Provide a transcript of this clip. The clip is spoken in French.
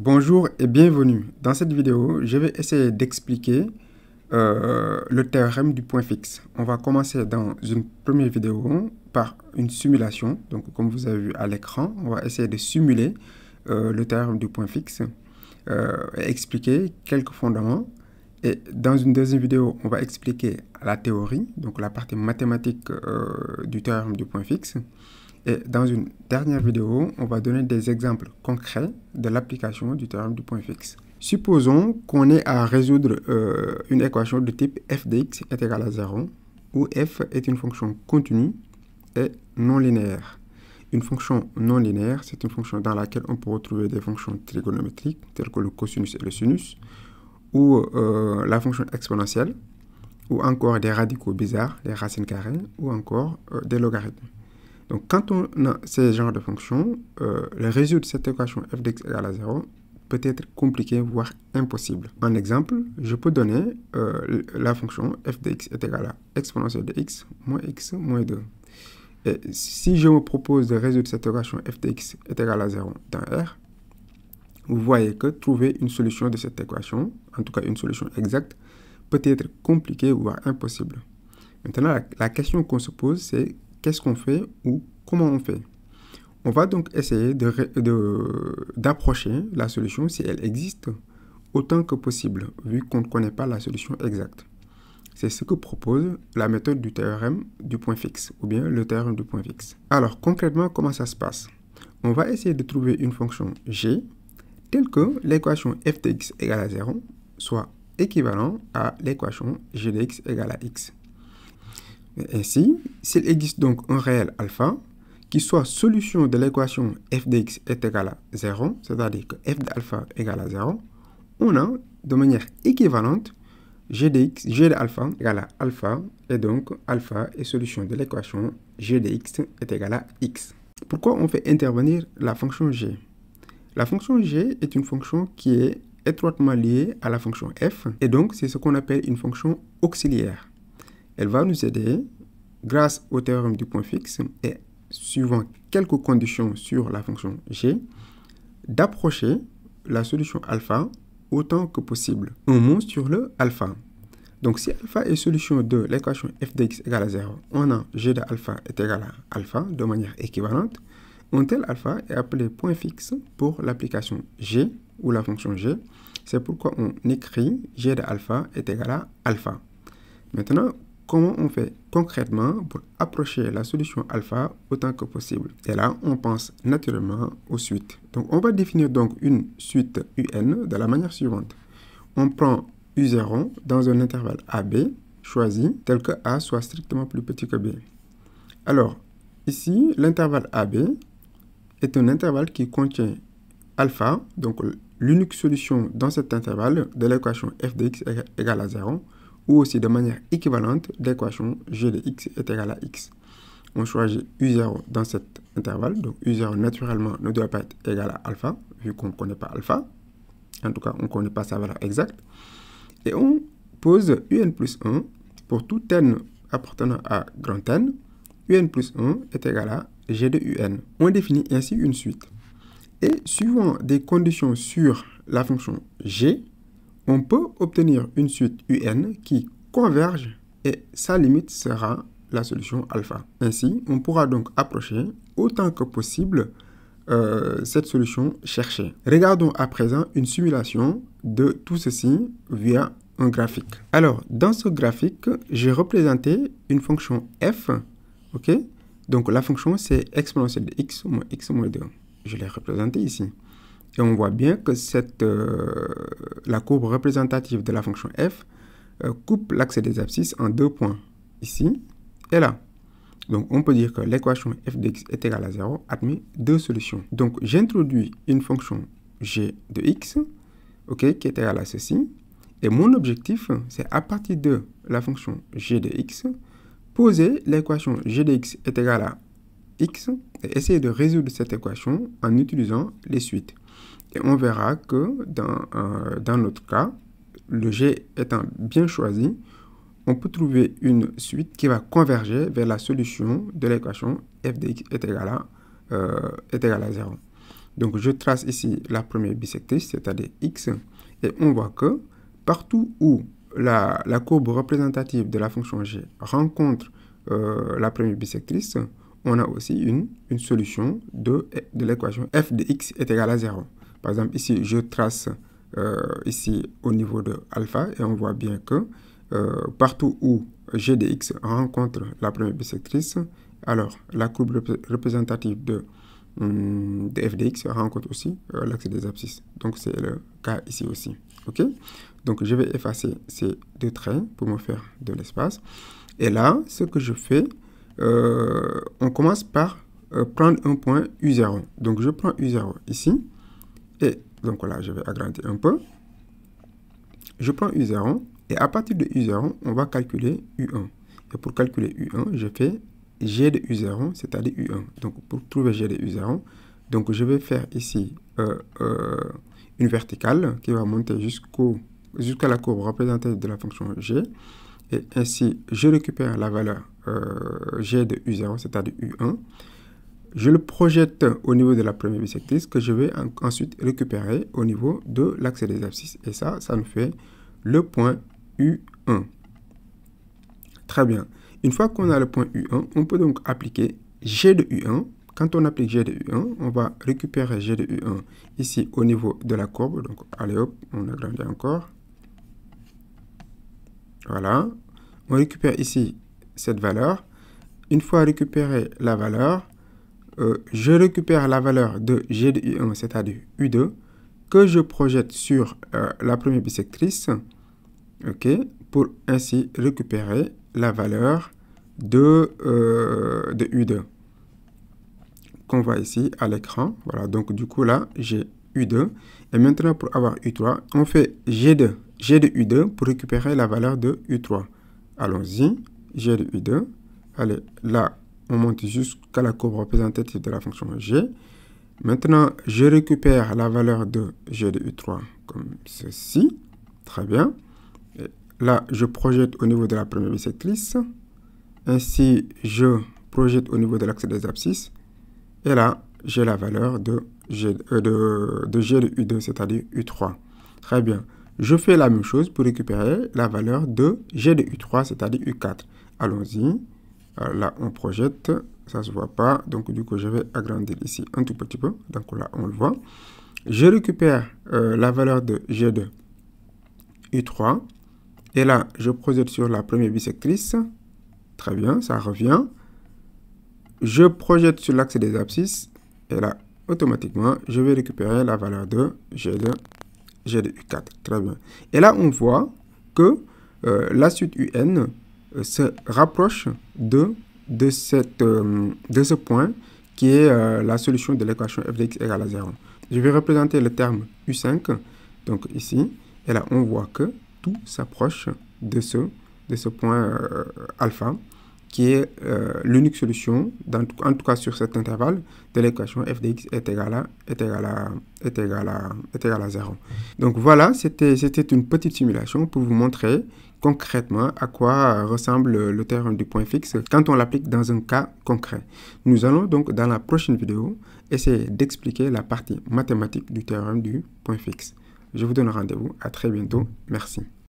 Bonjour et bienvenue. Dans cette vidéo, je vais essayer d'expliquer euh, le théorème du point fixe. On va commencer dans une première vidéo par une simulation. Donc, comme vous avez vu à l'écran, on va essayer de simuler euh, le théorème du point fixe euh, et expliquer quelques fondements. Et dans une deuxième vidéo, on va expliquer la théorie, donc la partie mathématique du théorème du point fixe. Et dans une dernière vidéo, on va donner des exemples concrets de l'application du théorème du point fixe. Supposons qu'on ait à résoudre euh, une équation de type f dx est égal à 0, où f est une fonction continue et non linéaire. Une fonction non linéaire, c'est une fonction dans laquelle on peut retrouver des fonctions trigonométriques, telles que le cosinus et le sinus, ou euh, la fonction exponentielle, ou encore des radicaux bizarres, les racines carrées, ou encore euh, des logarithmes. Donc, quand on a ces genre de fonction, euh, le résultat de cette équation f égale à 0 peut être compliqué, voire impossible. En exemple, je peux donner euh, la fonction f de égale à exponentielle de x moins x moins 2. Et si je me propose de résoudre cette équation f de égale à 0 dans R, vous voyez que trouver une solution de cette équation, en tout cas une solution exacte, peut être compliqué, voire impossible. Maintenant, la question qu'on se pose, c'est qu'est-ce qu'on fait ou comment on fait. On va donc essayer d'approcher de, la solution si elle existe autant que possible, vu qu'on ne connaît pas la solution exacte. C'est ce que propose la méthode du théorème du point fixe, ou bien le théorème du point fixe. Alors concrètement, comment ça se passe On va essayer de trouver une fonction g telle que l'équation f de égale à 0 soit équivalent à l'équation g de égale à x. Ainsi, s'il existe donc un réel alpha, qui soit solution de l'équation f x est égal à 0, c'est-à-dire que f d'alpha égale à 0, on a de manière équivalente g x, g d'alpha égale à alpha, et donc alpha est solution de l'équation g x est égal à x. Pourquoi on fait intervenir la fonction g La fonction g est une fonction qui est étroitement liée à la fonction f, et donc c'est ce qu'on appelle une fonction auxiliaire. Elle va nous aider grâce au théorème du point fixe et suivant quelques conditions sur la fonction g, d'approcher la solution alpha autant que possible, On monte sur le alpha. Donc si alpha est solution de l'équation f de x égale à 0, on a g de alpha est égal à alpha de manière équivalente. Un tel alpha est appelé point fixe pour l'application g ou la fonction g. C'est pourquoi on écrit g de alpha est égal à alpha. Maintenant, comment on fait concrètement pour approcher la solution alpha autant que possible. Et là, on pense naturellement aux suites. Donc, on va définir donc une suite UN de la manière suivante. On prend U0 dans un intervalle AB choisi tel que A soit strictement plus petit que B. Alors, ici, l'intervalle AB est un intervalle qui contient alpha, donc l'unique solution dans cet intervalle de l'équation f de égale à 0, ou aussi de manière équivalente l'équation g de x est égale à x. On choisit u0 dans cet intervalle, donc u0 naturellement ne doit pas être égal à alpha, vu qu'on ne connaît pas alpha, en tout cas on ne connaît pas sa valeur exacte, et on pose un plus 1 pour tout n appartenant à grand N, un plus 1 est égal à g de un. On définit ainsi une suite. Et suivant des conditions sur la fonction g, on peut obtenir une suite UN qui converge et sa limite sera la solution alpha. Ainsi, on pourra donc approcher autant que possible euh, cette solution cherchée. Regardons à présent une simulation de tout ceci via un graphique. Alors, dans ce graphique, j'ai représenté une fonction f, ok Donc la fonction c'est exponentielle de x moins x moins 2. Je l'ai représentée ici. Et on voit bien que cette, euh, la courbe représentative de la fonction f euh, coupe l'axe des abscisses en deux points, ici et là. Donc on peut dire que l'équation f x est égale à 0 admet deux solutions. Donc j'introduis une fonction g de x, ok, qui est égale à ceci. Et mon objectif, c'est à partir de la fonction g de x, poser l'équation g de x est égale à x et essayer de résoudre cette équation en utilisant les suites. Et on verra que euh, dans, notre cas, le G étant bien choisi, on peut trouver une suite qui va converger vers la solution de l'équation f de est égal à, 0. Euh, Donc je trace ici la première bisectrice, c'est-à-dire x, et on voit que partout où la, courbe représentative de la fonction g rencontre euh, la première bisectrice, on a aussi une, solution de, l'équation f de est égale à 0. Par exemple, ici, je trace euh, ici au niveau de alpha et on voit bien que euh, partout où g de rencontre la première bisectrice, alors la courbe représentative hum, de, f de rencontre aussi euh, l'axe des abscisses. Donc, c'est le cas ici aussi. OK Donc, je vais effacer ces deux traits pour me faire de l'espace. Et là, ce que je fais, euh, on commence par euh, prendre un point U0. Donc je prends U0 ici, et donc voilà, je vais agrandir un peu. Je prends U0, et à partir de U0, on va calculer U1. Et pour calculer U1, je fais G de U0, c'est-à-dire U1. Donc pour trouver G de U0, donc je vais faire ici euh, une verticale qui va monter jusqu'à la courbe représentée de la fonction G. Et ainsi, je récupère la valeur euh, G de U0, c'est-à-dire U1. Je le projette au niveau de la première bisectrice que je vais ensuite récupérer au niveau de l'axe des abscisses. Et ça, ça me fait le point U1. Très bien. Une fois qu'on a le point U1, on peut donc appliquer G de U1. Quand on applique G de U1, on va récupérer G de U1 ici au niveau de la courbe. Donc, allez hop, on agrandit encore. Voilà. On récupère ici cette valeur. Une fois récupérée la valeur, euh, je récupère la valeur de G de U1, c'est-à-dire U2, que je projette sur euh, la première bisectrice, ok, pour ainsi récupérer la valeur de, euh, de U2 qu'on voit ici à l'écran. Voilà, donc du coup là, j'ai U2. Et maintenant, pour avoir U3, on fait G2 G de U2 pour récupérer la valeur de U3. Allons-y, G de U2. Allez, là, on monte jusqu'à la courbe représentative de la fonction G. Maintenant, je récupère la valeur de G de U3 comme ceci. Très bien. là, je projette au niveau de la première bisectrice. Ainsi, je projette au niveau de l'axe des abscisses. Et là, j'ai la valeur de euh, de, de, G de U2, c'est-à-dire U3. Très bien. Je fais la même chose pour récupérer la valeur de G de U3, c'est-à-dire U4. Allons-y. Euh, là, on projette. Ça ne se voit pas. Donc, du coup, je vais agrandir ici un tout petit peu. Donc là, on le voit. Je récupère euh, la valeur de G de U3. Et là, je projette sur la première bisectrice. Très bien, ça revient. Je projette sur l'axe des abscisses. Et là, automatiquement, je vais récupérer la valeur de G de G de U4. Très bien. Et là, on voit que euh, la suite UN euh, se rapproche de, de, cette, euh, de ce point qui est la solution de l'équation f x égale à 0. Je vais représenter le terme U5, donc ici, et là on voit que tout s'approche de ce, de ce point alpha qui est euh, l'unique solution, en tout cas sur cet intervalle, de l'équation f est égal à, égal à, à, à 0. Donc voilà, c'était une petite simulation pour vous montrer concrètement à quoi ressemble le théorème du point fixe quand on l'applique dans un cas concret. Nous allons donc dans la prochaine vidéo essayer d'expliquer la partie mathématique du théorème du point fixe. Je vous donne rendez-vous à très bientôt. Merci.